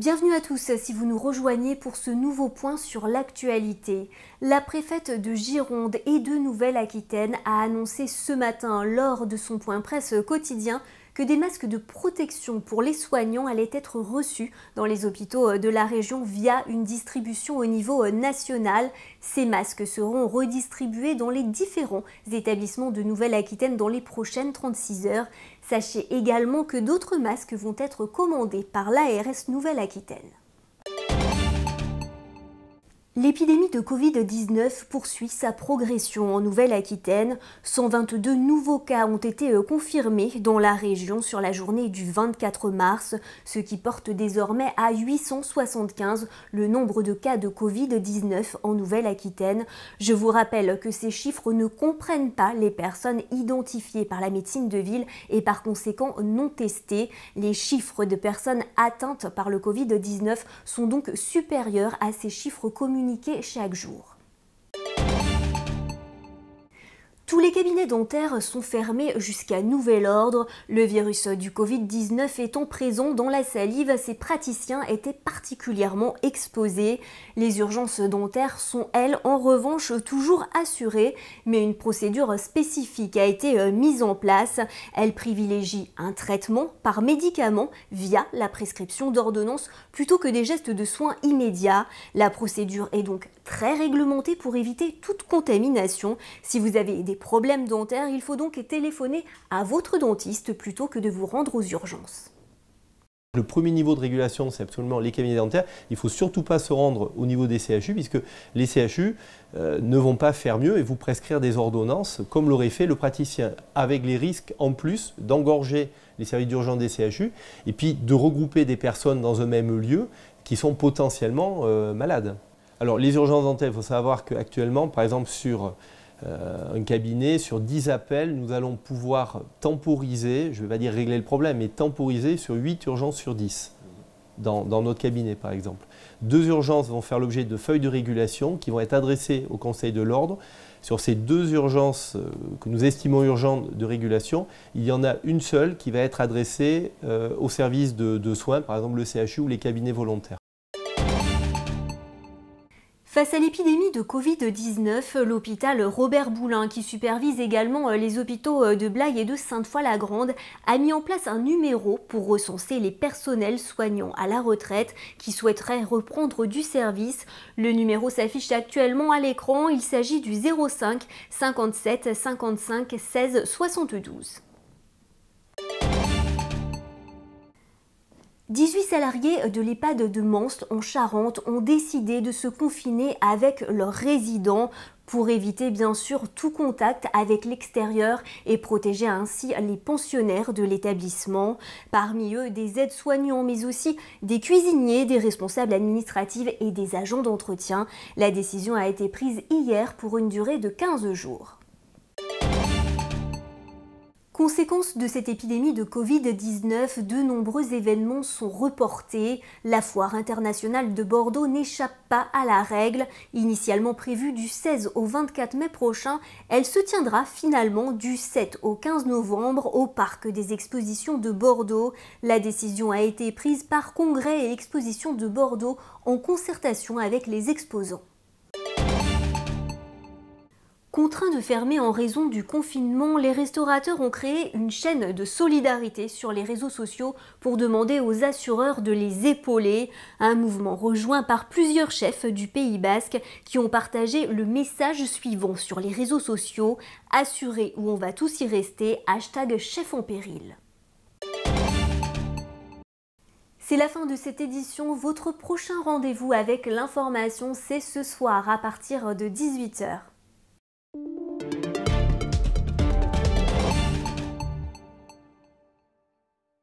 Bienvenue à tous si vous nous rejoignez pour ce nouveau point sur l'actualité. La préfète de Gironde et de Nouvelle-Aquitaine a annoncé ce matin lors de son point presse quotidien que des masques de protection pour les soignants allaient être reçus dans les hôpitaux de la région via une distribution au niveau national. Ces masques seront redistribués dans les différents établissements de Nouvelle-Aquitaine dans les prochaines 36 heures. Sachez également que d'autres masques vont être commandés par l'ARS Nouvelle-Aquitaine. L'épidémie de Covid-19 poursuit sa progression en Nouvelle-Aquitaine. 122 nouveaux cas ont été euh, confirmés dans la région sur la journée du 24 mars, ce qui porte désormais à 875 le nombre de cas de Covid-19 en Nouvelle-Aquitaine. Je vous rappelle que ces chiffres ne comprennent pas les personnes identifiées par la médecine de ville et par conséquent non testées. Les chiffres de personnes atteintes par le Covid-19 sont donc supérieurs à ces chiffres communs communiquer chaque jour. Tous les cabinets dentaires sont fermés jusqu'à nouvel ordre. Le virus du Covid-19 étant présent dans la salive, ces praticiens étaient particulièrement exposés. Les urgences dentaires sont, elles, en revanche, toujours assurées, mais une procédure spécifique a été euh, mise en place. Elle privilégie un traitement par médicament via la prescription d'ordonnance plutôt que des gestes de soins immédiats. La procédure est donc très réglementée pour éviter toute contamination. Si vous avez des problèmes dentaires, il faut donc téléphoner à votre dentiste plutôt que de vous rendre aux urgences. Le premier niveau de régulation, c'est absolument les cabinets dentaires. Il ne faut surtout pas se rendre au niveau des CHU, puisque les CHU euh, ne vont pas faire mieux et vous prescrire des ordonnances comme l'aurait fait le praticien, avec les risques en plus d'engorger les services d'urgence des CHU et puis de regrouper des personnes dans un même lieu qui sont potentiellement euh, malades. Alors les urgences dentaires, il faut savoir qu'actuellement, par exemple sur euh, un cabinet, sur 10 appels, nous allons pouvoir temporiser, je ne vais pas dire régler le problème, mais temporiser sur 8 urgences sur 10, dans, notre cabinet par exemple. Deux urgences vont faire l'objet de feuilles de régulation qui vont être adressées au Conseil de l'ordre. Sur ces deux urgences euh, que nous estimons urgentes de régulation, il y en a une seule qui va être adressée euh, au service de soins, par exemple le CHU ou les cabinets volontaires. Face à l'épidémie de Covid-19, l'hôpital Robert Boulin, qui supervise également euh, les hôpitaux euh, de Blaye et de Sainte-Foy-la-Grande, a mis en place un numéro pour recenser les personnels soignants à la retraite qui souhaiteraient reprendre du service. Le numéro s'affiche actuellement à l'écran, il s'agit du 05 57 55 16 72. 18 salariés de l'EHPAD de Manst en Charente ont décidé de se confiner avec leurs résidents pour éviter bien sûr tout contact avec l'extérieur et protéger ainsi les pensionnaires de l'établissement. Parmi eux, des aides-soignants, mais aussi des cuisiniers, des responsables administratifs et des agents d'entretien. La décision a été prise hier pour une durée de 15 jours. Conséquence de cette épidémie de Covid-19, de nombreux événements sont reportés. La foire internationale de Bordeaux n'échappe pas à la règle. Initialement prévue du 16 au 24 mai prochain, elle se tiendra finalement du 7 au 15 novembre au Parc des Expositions de Bordeaux. La décision a été prise par Congrès et Exposition de Bordeaux en concertation avec les exposants. Contraints de fermer en raison du confinement, les restaurateurs ont créé une chaîne de solidarité sur les réseaux sociaux pour demander aux assureurs de les épauler, un mouvement rejoint par plusieurs chefs du Pays basque qui ont partagé le message suivant sur les réseaux sociaux, assurés où on va tous y rester, hashtag chef en péril. C'est la fin de cette édition. Votre prochain rendez-vous avec l'information, c'est ce soir à partir de 18h.